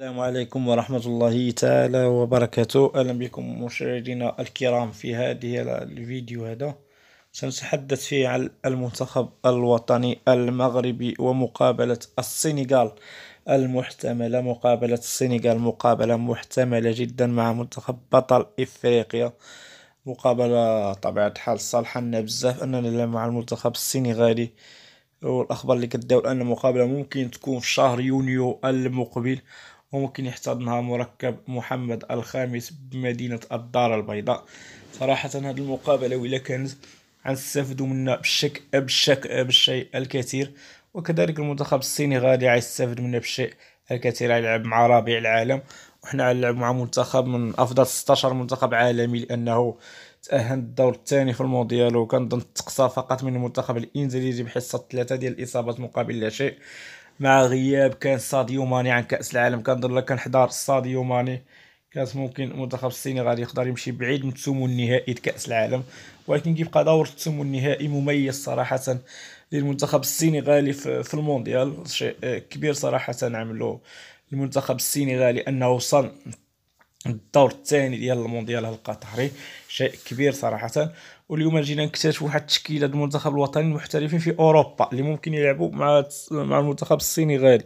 السلام عليكم ورحمة الله تعالى وبركاته أهلا بكم مشاهدينا الكرام في هذه الفيديو هذا سنتحدث فيه عن المنتخب الوطني المغربي ومقابلة السنغال المحتملة مقابلة السنغال مقابلة محتملة جدا مع منتخب بطل إفريقيا مقابلة طبعا الحال صالحة لنا بزاف أننا مع المنتخب السنغالي والاخبار اللي كتداول ان المقابله ممكن تكون في شهر يونيو المقبل وممكن يحتضنها مركب محمد الخامس بمدينة الدار البيضاء صراحة هذه المقابلة ولا كانت غنستافدوا منها بالشك بالشك بالشيء الكثير وكذلك المنتخب السنغالي غيستافد منها بالشيء الكثير غيلعب مع ربيع العالم وحنا غنلعب مع منتخب من افضل 16 منتخب عالمي لانه تأهل الدور الثاني في المونديال وكنظن تقصى فقط من المنتخب الانجليزي بحصة ثلاثة ديال الاصابات مقابل لا شيء مع غياب كان ساديو ماني عن كاس العالم كنظن كان حضار ساديو ماني كانت ممكن المنتخب الصيني غادي يقدر يمشي بعيد من الثمن النهائي كاس العالم ولكن كيبقى دور الثمن النهائي مميز صراحه للمنتخب السينغالي في المونديال شيء كبير صراحه عملو المنتخب السينغالي انه وصل الدور الثاني ديال المونديال القطري شيء كبير صراحه واليوم جينا نكتشفوا واحد التشكيله المنتخب الوطني المحترفين في اوروبا اللي ممكن يلعبوا مع مع المنتخب غالي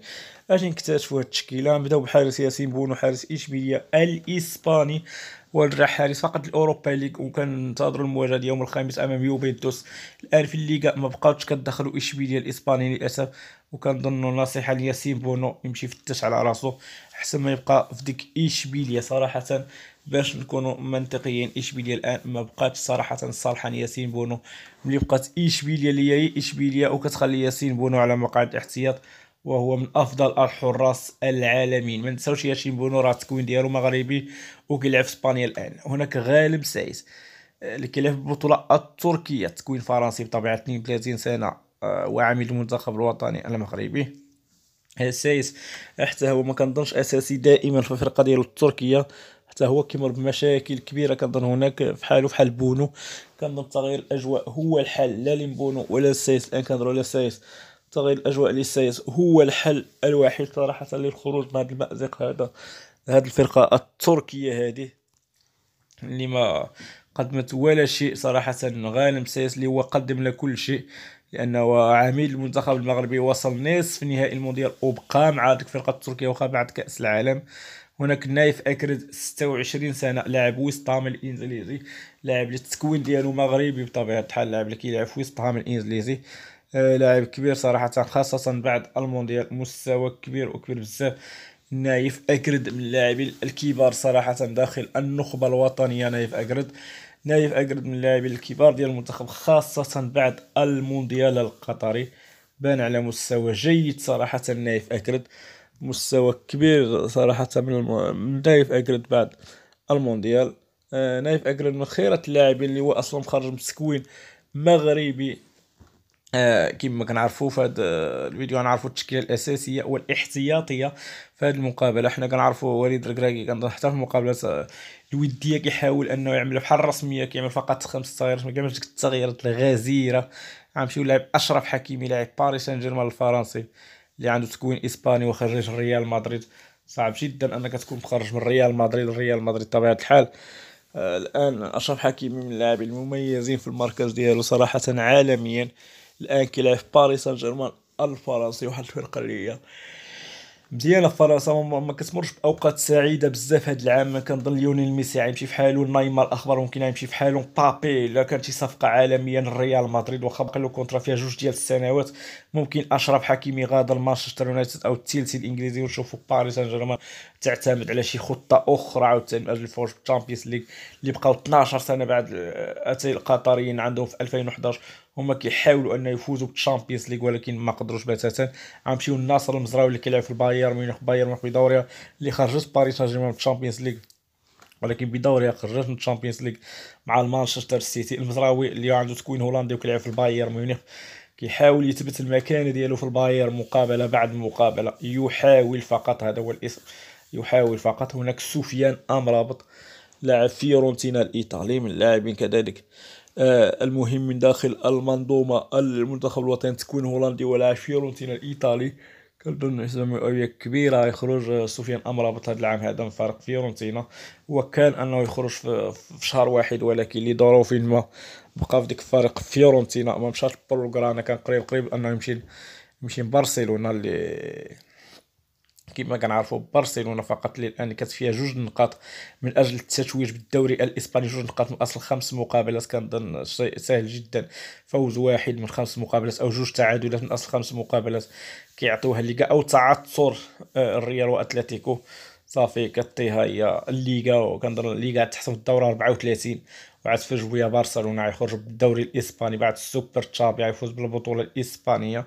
اجي نكتشفوا هاد التشكيله نبداو بحارس ياسين بونو حارس اشبيليا الاسباني والرح حارس فقط الاوروبا ليغ ننتظر المواجهه اليوم الخامس امام يوفنتوس الان في الليغا ما بقاوش كتدخلوا اشبيليا الاسباني للاسف وكنظنوا نصيحه لياسين بونو يمشي يفتش على راسو احسن ما يبقى في ديك اشبيليا صراحه باش نكونوا منطقيين اشبيليا الان ما بقاتش صراحه صالحه ياسين بونو ملي بقات اشبيليا اللي هي اشبيليا وكتخلي ياسين بونو على مقعد الاحتياط وهو من افضل الحراس العالمين ما نساوش ياسين بونو راه التكوين ديالو مغربي وكيلعب في اسبانيا الان هناك غالب سايس آه، اللي كيلعب في البطوله التركيه تكوين فرنسي بطبيعه 32 سنه آه، وعامل المنتخب الوطني المغربي سايس حتى هو ما كنظنش اساسي دائما في الفرقه ديالو التركيه حتى هو كيمر بمشاكل كبيره كنظن هناك فحالو فحال بونو كنظن تغيير الاجواء هو الحل لا لبونو ولا السايس الان كنظن ولا السايس تغيير الاجواء للسايس هو الحل الوحيد صراحه للخروج من هذا المازق هذا هذه الفرقه التركيه هذه اللي ما قدمت ولا شيء صراحة غانم سايس اللي هو قدم له كل شيء لأنه عميد المنتخب المغربي وصل نصف نهائي المونديال وبقى مع هذيك الفرقة التركية وبقى مع كأس العالم هناك نايف اكرد 26 سنه لاعب وسطهام الانجليزي لاعب التكوين ديالو مغربي بطبيعه الحال لاعب اللي كيلعب في وسطهام الانجليزي آه لاعب كبير صراحه خاصه بعد المونديال مستوى كبير وكبير بزاف نايف اكرد من اللاعبين الكبار صراحه داخل النخبه الوطنيه نايف اكرد نايف اكرد من اللاعبين الكبار ديال المنتخب خاصه بعد المونديال القطري بان على مستوى جيد صراحه نايف اكرد مستوى كبير صراحة من نايف أجريد بعد المونديال آه، نايف أجريد من خيرة اللاعبين اللي هو أصلا مخرج من تكوين مغربي آه، كما كنعرفوا في هذا آه، الفيديو غنعرفوا التشكيله الاساسيه والاحتياطيه في هذه المقابله حنا كنعرفوا وليد الكراكي كنظن حتى في المقابلات الوديه كيحاول انه يعمل بحال الرسميه كيعمل فقط خمس تغييرات ما كيعملش ديك التغييرات الغزيره غنمشيو لعب اشرف حكيمي لاعب باريس سان جيرمان الفرنسي اللي عنده تكوين اسباني وخرج ريال مدريد صعب جدا انك تكون مخرج من ريال مدريد ريال مدريد بطبيعه الحال آه، الان اشرف حكيمي من اللاعبين المميزين في المركز ديالو صراحه عالميا الان كيلعب باريس سان جيرمان الفرنسي واحد الفرقه اللي هي مزيانه فرنسا ما كتمرش باوقات سعيده بزاف هذا العام كنظن ليونيل ميسي غيمشي في حاله نايمار اخبارهم غيمشي في حاله بابي الا كانت شي صفقه عالميه لريال مدريد واخا بقى له كونترا فيها جوج ديال السنوات ممكن اشرف حكيمي غادر مانشستر يونايتد او تشيلسي الانجليزي ونشوفوا باريس سان جيرمان تعتمد على شي خطه اخرى عاوتاني من اجل الفوز بالشامبيونز ليغ اللي بقاو 12 سنه بعد آه، اتي القطريين عندهم في 2011 هما كيحاولوا ان يفوزوا بالشامبيونز ليغ ولكن ما قدروش بتاتا غنمشيو للناصر المزراوي اللي كيلعب في البايرن ميونخ بايرن ميونخ بدورها اللي خرجت باريس سان جيرمان في الشامبيونز ليغ ولكن بدورها خرجت من الشامبيونز ليغ مع المانشستر سيتي المزراوي اللي عنده تكوين هولندي وكيلعب في البايرن ميونخ كيحاول يثبت المكانه ديالو في الباير مقابله بعد مقابله يحاول فقط هذا هو الاسم يحاول فقط هناك سفيان امرابط لاعب فيورنتينا الايطالي من اللاعبين كذلك آه، المهم من داخل المنظومة المنتخب الوطني تكوين هولندي ولا فيورنتينا الإيطالي كنظن زعما كبيرة يخرج آه، سفيان أمرابط هذا العام هذا من فريق فيورنتينا وكان أنه يخرج في, شهر واحد ولكن لظروف ما بقى في ديك الفريق فيورنتينا ما مشاش بروغرانا كان قريب قريب أنه يمشي يمشي لبرشلونة اللي كما كنعرفوا برشلونه فقط للان كانت فيها جوج نقاط من اجل التتويج بالدوري الاسباني جوج نقاط من اصل خمس مقابلات كنظن سهل جدا فوز واحد من خمس مقابلات او جوج تعادلات من اصل خمس مقابلات كيعطيوها الليغا او تعثر آه، الريال واتلتيكو صافي كطيها هي الليغا وكنظن الليغا تحسم الدوره 34 وعاد في جويه برشلونه يخرج بالدوري الاسباني بعد السوبر تشامبيون يفوز بالبطوله الاسبانيه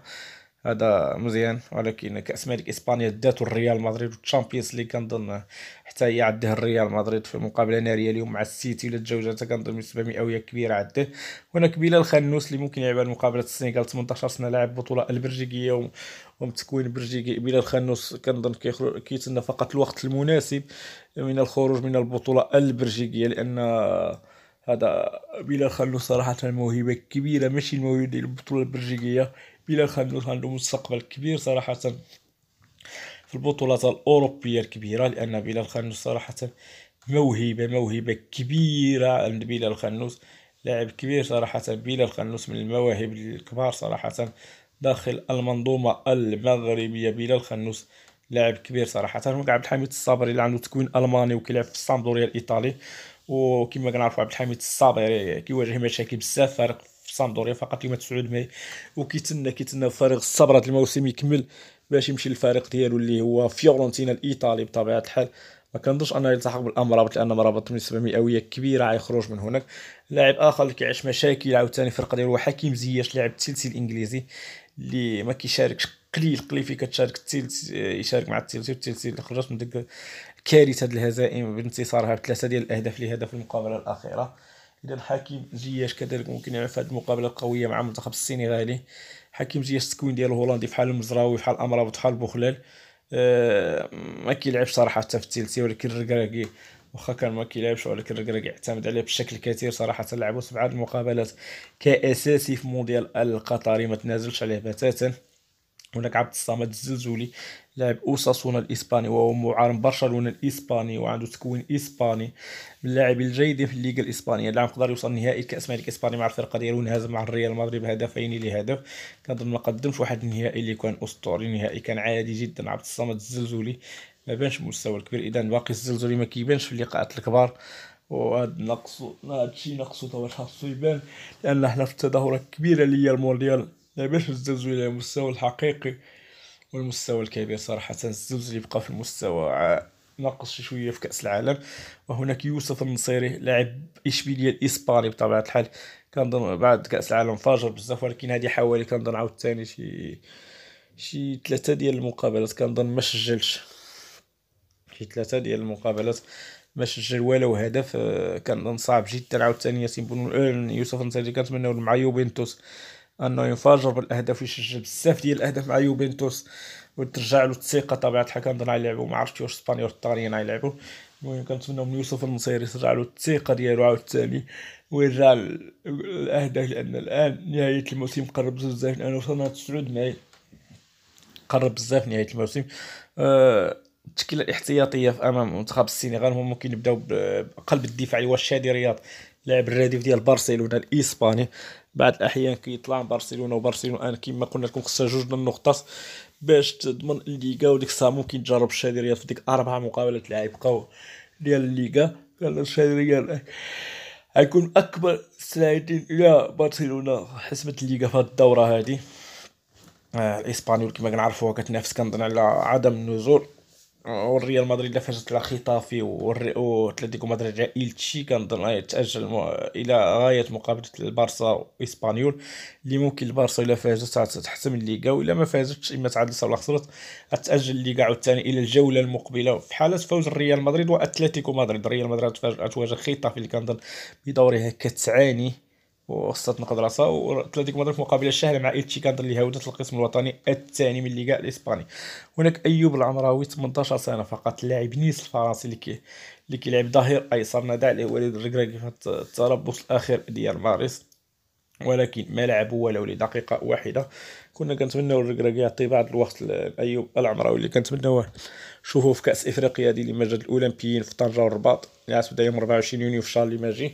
هذا مزيان ولكن كاس ملك اسبانيا داتو الريال مدريد والتشامبيونز ليغ كنظن حتى هي عده الريال مدريد في مقابله ناريه اليوم مع السيتي ولا تجاوزاتها كنظن نسبه مئويه كبيره عده هناك بلال خنوس اللي ممكن يلعب مقابله السنغال 18 سنه لاعب بطوله البلجيكيه ومتكوين بلجيكي بلال خنوس كنظن كيتسنى فقط الوقت المناسب من الخروج من البطوله البلجيكيه لان هذا بلال خنوس صراحه موهبه كبيره ماشي الموهبه ديال البطوله البلجيكيه بلا خندوز عنده مستقبل كبير صراحة في البطولات الأوروبية الكبيرة لأن بلال خنوس صراحة موهبة موهبة كبيرة عند بلال خنوس لاعب كبير صراحة بلال خنوس من المواهب الكبار صراحة داخل المنظومة المغربية بلال خنوس لاعب كبير صراحة هناك عبد الحميد الصابري اللي عنده تكوين ألماني وكيلعب في السامدوريا الإيطالي وكما كنعرفوا عبد الحميد الصابري كيواجه مشاكل بزاف فريق صندوريا فقط يوم تسعود مي وكيتسنى كيتسنى فارغ الصبر هذا الموسم يكمل باش يمشي للفريق ديالو اللي هو فيورنتينا الايطالي بطبيعه الحال ما كنظنش انه يلتحق بالامرابط لان مرابط بنسبه مئويه كبيره غيخرج من هناك لاعب اخر اللي كيعيش مشاكل عاوتاني الفرقه ديالو حكيم زياش لاعب التلتي الانجليزي اللي ما كيشاركش قليل قليل في كتشارك التلت يشارك مع الثلثي والثلثي اللي خرجت من ديك كارثه الهزائم بانتصارها بثلاثه ديال الاهداف لهدف المقابله الاخيره اذا الحكيم زياش كذلك ممكن يعرف هذه المقابله القويه مع المنتخب السنغالي حكيم زياش التكوين ديالو هولندي بحال المزراوي بحال امرابط بحال بوخلال أه ما كيلعبش صراحه حتى في الثلثي ولكن الركراكي واخا كان ما كيلعبش ولكن الركراكي اعتمد عليه بشكل كثير صراحه لعبوا سبعه المقابلات كاساسي في مونديال القطري ما تنازلش عليه بتاتا هناك عبد الصمد الزلزولي لاعب اوساسونا الاسباني وهو معارم برشلونه الاسباني وعنده تكوين اسباني من اللاعب الجيد في الليغا الاسبانيه اللاعب قدر يوصل نهائي كاس ملك اسباني مع الفرقه ديالو انهزم مع الريال مدريد بهدفين لهدف كنظن ما قدمش واحد النهائي اللي كان اسطوري نهائي كان عادي جدا عبد الصمد الزلزولي ما بانش المستوى الكبير اذا باقي الزلزولي ما كيبانش في اللقاءات الكبار وهاد نقصو هادشي نقصو دابا خاصو يبان لان حنا في التظاهره الكبيره اللي هي المونديال لا باش الزلزل الى المستوى الحقيقي والمستوى الكبير صراحة الزلزل يبقى في المستوى ناقص شوية في كأس العالم وهناك يوسف النصيري لاعب إشبيلية الإسباني بطبيعة الحال كنظن بعد كأس العالم فاجر بزاف ولكن هذه حوالي كنظن عاوتاني شي شي ثلاثة ديال المقابلات كنظن ما سجلش شي ثلاثة ديال المقابلات ما سجل والو هدف آه، كنظن صعب جدا عاوتاني ياسين يوسف النصيري كنتمناو مع يوفنتوس انه ينفجر بالاهداف ويسجل بزاف ديال الاهداف مع يوفنتوس وترجع له الثقه طبيعه الحال كنظن غيلعبوا ما عرفتش واش الاسبانيول والطاليين غيلعبوا المهم كنتمنى من يوسف النصيري يرجع له الثقه ديالو عاوتاني ويرجع الاهداف لان الان نهايه الموسم قرب بزاف لان وصلنا تسعود معي قرب بزاف نهايه الموسم أه التشكيله الاحتياطيه في امام منتخب السنغال هما ممكن يبداو بقلب الدفاع هو الشادي رياض لاعب الرديف ديال برشلونه الاسباني بعض الاحيان كيطلع برشلونه وبرشلونه انا كما قلنا لكم خصها جوج النقط باش تضمن الليغا وديك الساعه ممكن تجرب ريال في ديك اربع مقابلات لاعب قوي ديال الليغا قال ريال غيكون اكبر سلايدين الى برشلونه حسبة الليغا في هذه الدوره هذه آه الاسبانيول كما كنعرفوها كتنافس كنظن على عدم النزول والريال مدريد فازت على خطافي واتلتيكو مدريد على ايلتشي كنظن آه، تأجل الى غايه مقابله البارسا واسبانيول اللي ممكن البارسا الا فازت تحسم الليغا والا ما فازتش اما تعادلت ولا خسرت تاجل الليغا عاوتاني الى الجوله المقبله في حاله فوز الريال مدريد واتلتيكو مدريد ريال مدريد تواجه خطافي اللي كنظن بدورها كتعاني وخصات نقد راسها مدرب في مقابله الشهر مع ايتشي كانت اللي هودت القسم الوطني الثاني من الليغا الاسباني هناك ايوب العمراوي 18 سنه فقط لاعب نيس الفرنسي اللي اللي كيلعب ظهير ايسر نادى عليه وليد الركراكي في التربص الاخير ديال مارس ولكن ما لعب ولو لدقيقه واحده كنا كنتمناو الركراكي يعطي بعض الوقت لايوب العمراوي اللي كنتمنوا شوفوه في كاس افريقيا ديال المجد الاولمبيين في طنجه والرباط اللي عاد يوم 24 يونيو في شارل ماجي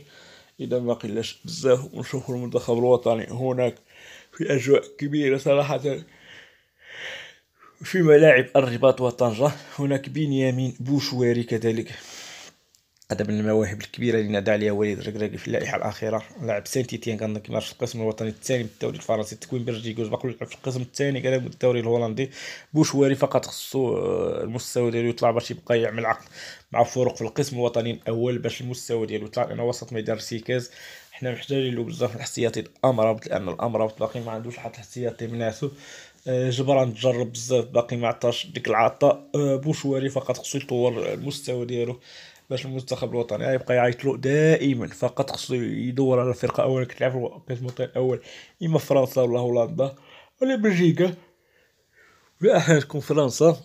إذا ما قلش بزاف ونشوفوا المنتخب الوطني هناك في أجواء كبيرة صراحة في ملاعب الرباط وطنجة هناك بنيامين بوشواري كذلك هذا من المواهب الكبيره اللي نادى عليها وليد الركراكي في اللائحه الاخيره لاعب سانتيتيان كان كيما في القسم الوطني الثاني بالدوري الفرنسي تكوين بيرجيكوز باقي يلعب في القسم الثاني كان بالدوري الهولندي بوشواري فقط خصو آه، المستوى ديالو يطلع باش يبقى يعمل عقد مع فرق في القسم الوطني الاول باش المستوى ديالو يطلع لان وسط ميدان سيكاز حنا محتاجين له بزاف الاحتياطي الامرابط لان الامرابط باقي ما عندوش حتى الحسياتي من ناسو آه، جبران تجرب بزاف باقي ما عطاش ديك العطاء آه، بوشواري فقط خصو يطور المستوى ديالو باش المنتخب الوطني يبقى يعيط له دائما فقط خصو يدور على الفرقه اولا كتلعب في كاس الوطني الاول اما فرنسا ولا هولندا ولا بلجيكا ولا احيانا تكون فرنسا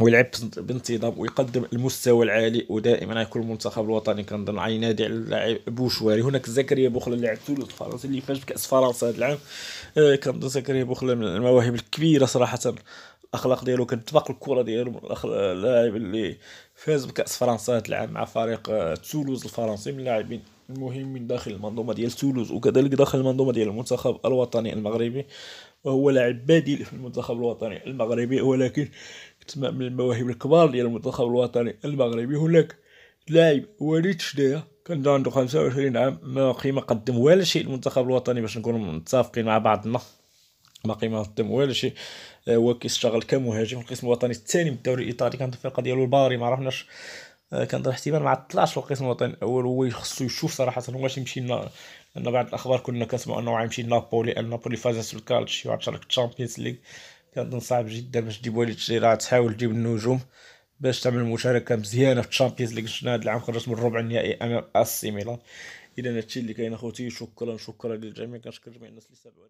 ويلعب بانتظام ويقدم المستوى العالي ودائما يكون المنتخب الوطني كنظن غينادي على اللاعب بوشواري هناك زكريا بوخلا اللاعب ثلث فرنسا اللي فاز بكاس فرنسا هذا العام آه، كنظن زكريا بوخلا من المواهب الكبيره صراحه الاخلاق ديالو كانت الكره ديالو اللاعب اللي فاز بكاس فرنسا هذا العام مع فريق آه، تولوز الفرنسي من اللاعبين المهمين داخل المنظومه ديال تولوز وكذلك داخل المنظومه ديال المنتخب الوطني المغربي وهو لاعب بديل في المنتخب الوطني المغربي ولكن كتما من المواهب الكبار ديال المنتخب الوطني المغربي هناك لاعب وليد شدايا كان عنده 25 عام ما قيمة قدم ولا شيء المنتخب الوطني باش نكونوا متفقين مع بعضنا ما قيمة قدم ولا شيء آه، هو كيشتغل كمهاجم في القسم الوطني الثاني من الدوري الايطالي كانت الفرقه ديالو الباري ما عرفناش آه، كان ضرب احتمال مع طلعش في القسم الوطني الاول هو خصو يشوف صراحه واش يمشي لنا لان بعد الاخبار كنا كنسمعوا انه غيمشي لنابولي لان نابولي فازت في الكالتشيو وغتشارك في الشامبيونز ليغ كنظن صعب جدا باش تجيبوا لي شي راه تحاول تجيب النجوم باش تعمل مشاركه مزيانه في الشامبيونز ليغ شفنا هذا العام خرجت من الربع النهائي امام اسي ميلان اذا هادشي اللي كاين اخوتي شكرا شكرا للجميع كنشكر جميع الناس اللي سابوا